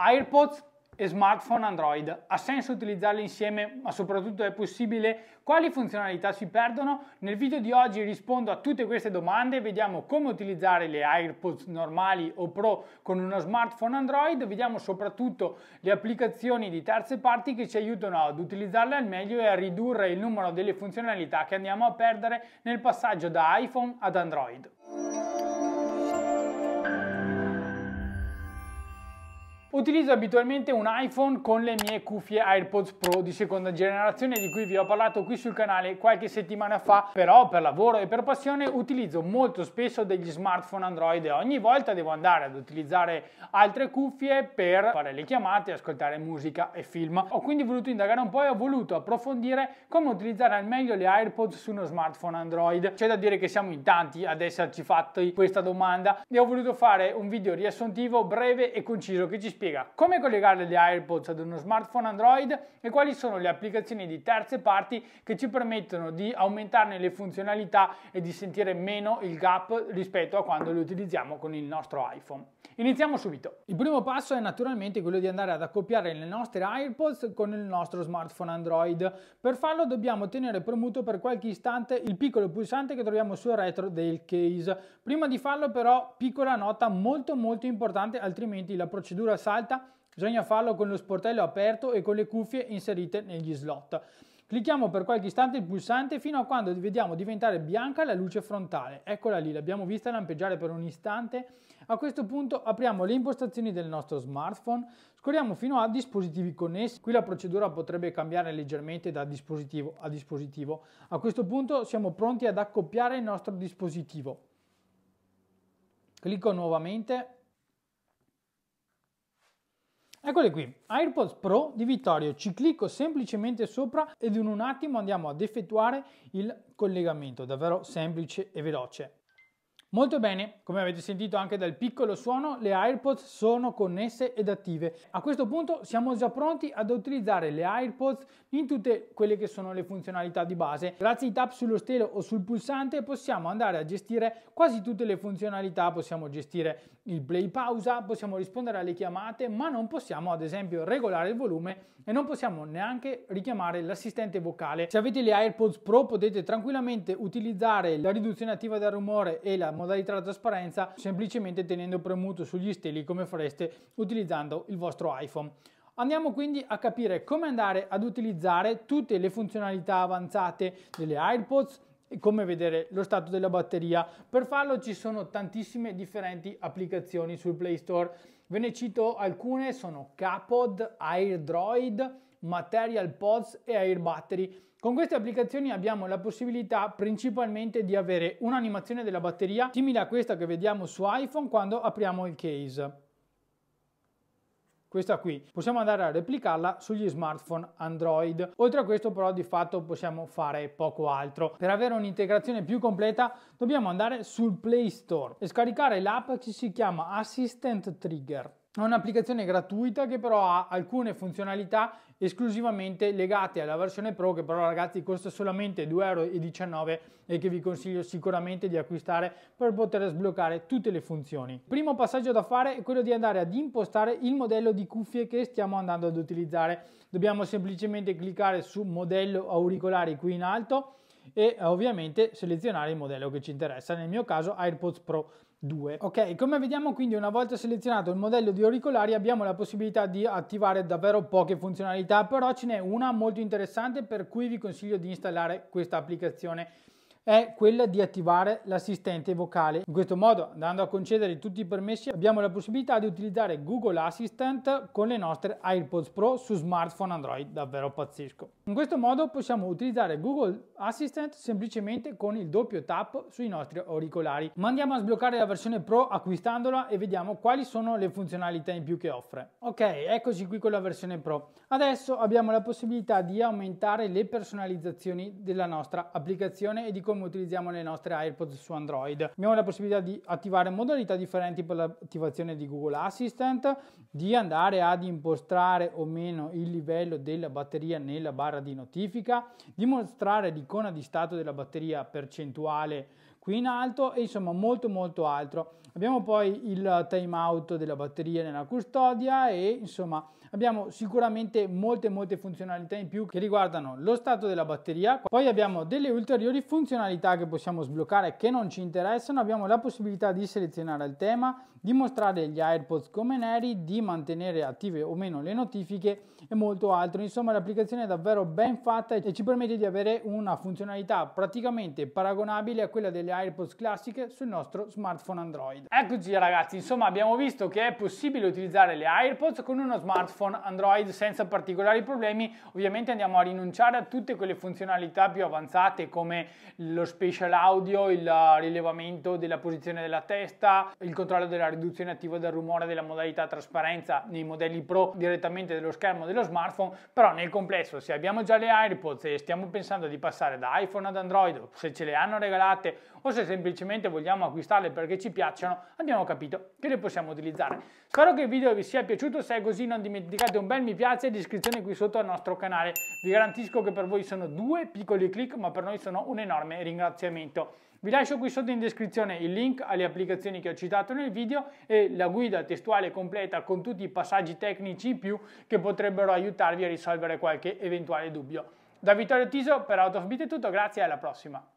AirPods e smartphone Android. Ha senso utilizzarli insieme, ma soprattutto è possibile? Quali funzionalità si perdono? Nel video di oggi rispondo a tutte queste domande, vediamo come utilizzare le AirPods normali o Pro con uno smartphone Android, vediamo soprattutto le applicazioni di terze parti che ci aiutano ad utilizzarle al meglio e a ridurre il numero delle funzionalità che andiamo a perdere nel passaggio da iPhone ad Android. Utilizzo abitualmente un iPhone con le mie cuffie AirPods Pro di seconda generazione di cui vi ho parlato qui sul canale qualche settimana fa, però per lavoro e per passione utilizzo molto spesso degli smartphone Android e ogni volta devo andare ad utilizzare altre cuffie per fare le chiamate, ascoltare musica e film. Ho quindi voluto indagare un po' e ho voluto approfondire come utilizzare al meglio le AirPods su uno smartphone Android. C'è da dire che siamo in tanti ad esserci fatti questa domanda e ho voluto fare un video riassuntivo breve e conciso che ci spiega spiega come collegare gli AirPods ad uno smartphone Android e quali sono le applicazioni di terze parti che ci permettono di aumentarne le funzionalità e di sentire meno il gap rispetto a quando li utilizziamo con il nostro iPhone. Iniziamo subito. Il primo passo è naturalmente quello di andare ad accoppiare le nostre AirPods con il nostro smartphone Android. Per farlo dobbiamo tenere premuto per qualche istante il piccolo pulsante che troviamo sul retro del case. Prima di farlo però piccola nota molto molto importante altrimenti la procedura sarà alta bisogna farlo con lo sportello aperto e con le cuffie inserite negli slot. Clicchiamo per qualche istante il pulsante fino a quando vediamo diventare bianca la luce frontale. Eccola lì, l'abbiamo vista lampeggiare per un istante. A questo punto apriamo le impostazioni del nostro smartphone, scorriamo fino a dispositivi connessi. Qui la procedura potrebbe cambiare leggermente da dispositivo a dispositivo. A questo punto siamo pronti ad accoppiare il nostro dispositivo. Clicco nuovamente Eccole qui, AirPods Pro di Vittorio, ci clicco semplicemente sopra ed in un attimo andiamo ad effettuare il collegamento, davvero semplice e veloce. Molto bene, come avete sentito anche dal piccolo suono, le AirPods sono connesse ed attive. A questo punto siamo già pronti ad utilizzare le AirPods in tutte quelle che sono le funzionalità di base. Grazie ai tap sullo stelo o sul pulsante possiamo andare a gestire quasi tutte le funzionalità, possiamo gestire il play pausa, possiamo rispondere alle chiamate, ma non possiamo ad esempio regolare il volume e non possiamo neanche richiamare l'assistente vocale. Se avete le AirPods Pro potete tranquillamente utilizzare la riduzione attiva del rumore e la modalità di trasparenza semplicemente tenendo premuto sugli steli come fareste utilizzando il vostro iPhone. Andiamo quindi a capire come andare ad utilizzare tutte le funzionalità avanzate delle AirPods e come vedere lo stato della batteria. Per farlo ci sono tantissime differenti applicazioni sul Play Store. Ve ne cito alcune, sono Capod, AirDroid, Material Pods e Air Battery. Con queste applicazioni abbiamo la possibilità principalmente di avere un'animazione della batteria simile a questa che vediamo su iPhone quando apriamo il case questa qui. Possiamo andare a replicarla sugli smartphone Android. Oltre a questo però di fatto possiamo fare poco altro. Per avere un'integrazione più completa dobbiamo andare sul Play Store e scaricare l'app che si chiama Assistant Trigger. È un'applicazione gratuita che però ha alcune funzionalità esclusivamente legate alla versione Pro che però ragazzi costa solamente 2,19€ e che vi consiglio sicuramente di acquistare per poter sbloccare tutte le funzioni. Primo passaggio da fare è quello di andare ad impostare il modello di cuffie che stiamo andando ad utilizzare. Dobbiamo semplicemente cliccare su modello auricolare qui in alto e ovviamente selezionare il modello che ci interessa, nel mio caso AirPods Pro. 2. Ok, come vediamo quindi una volta selezionato il modello di auricolari abbiamo la possibilità di attivare davvero poche funzionalità, però ce n'è una molto interessante per cui vi consiglio di installare questa applicazione è quella di attivare l'assistente vocale. In questo modo, andando a concedere tutti i permessi, abbiamo la possibilità di utilizzare Google Assistant con le nostre AirPods Pro su smartphone Android, davvero pazzesco. In questo modo possiamo utilizzare Google Assistant semplicemente con il doppio tap sui nostri auricolari. Ma andiamo a sbloccare la versione Pro acquistandola e vediamo quali sono le funzionalità in più che offre. Ok, eccoci qui con la versione Pro. Adesso abbiamo la possibilità di aumentare le personalizzazioni della nostra applicazione e di come come utilizziamo le nostre AirPods su Android. Abbiamo la possibilità di attivare modalità differenti per l'attivazione di Google Assistant, di andare ad impostare o meno il livello della batteria nella barra di notifica, di mostrare l'icona di stato della batteria percentuale qui in alto e insomma molto molto altro. Abbiamo poi il time out della batteria nella custodia e insomma abbiamo sicuramente molte molte funzionalità in più che riguardano lo stato della batteria. Poi abbiamo delle ulteriori funzionalità che possiamo sbloccare che non ci interessano. Abbiamo la possibilità di selezionare il tema, di mostrare gli AirPods come neri, di mantenere attive o meno le notifiche e molto altro. Insomma l'applicazione è davvero ben fatta e ci permette di avere una funzionalità praticamente paragonabile a quella delle AirPods classiche sul nostro smartphone Android. Eccoci ragazzi, insomma abbiamo visto che è possibile utilizzare le AirPods con uno smartphone Android senza particolari problemi. Ovviamente andiamo a rinunciare a tutte quelle funzionalità più avanzate come lo special audio, il rilevamento della posizione della testa, il controllo della riduzione attiva del rumore della modalità trasparenza nei modelli Pro direttamente dello schermo dello smartphone, però nel complesso se abbiamo già le AirPods e stiamo pensando di passare da iPhone ad Android, se ce le hanno regalate o o se semplicemente vogliamo acquistarle perché ci piacciono, abbiamo capito che le possiamo utilizzare. Spero che il video vi sia piaciuto, se è così non dimenticate un bel mi piace e l'iscrizione qui sotto al nostro canale. Vi garantisco che per voi sono due piccoli click, ma per noi sono un enorme ringraziamento. Vi lascio qui sotto in descrizione il link alle applicazioni che ho citato nel video e la guida testuale completa con tutti i passaggi tecnici in più che potrebbero aiutarvi a risolvere qualche eventuale dubbio. Da Vittorio Tiso per Out of Beat è tutto, grazie e alla prossima!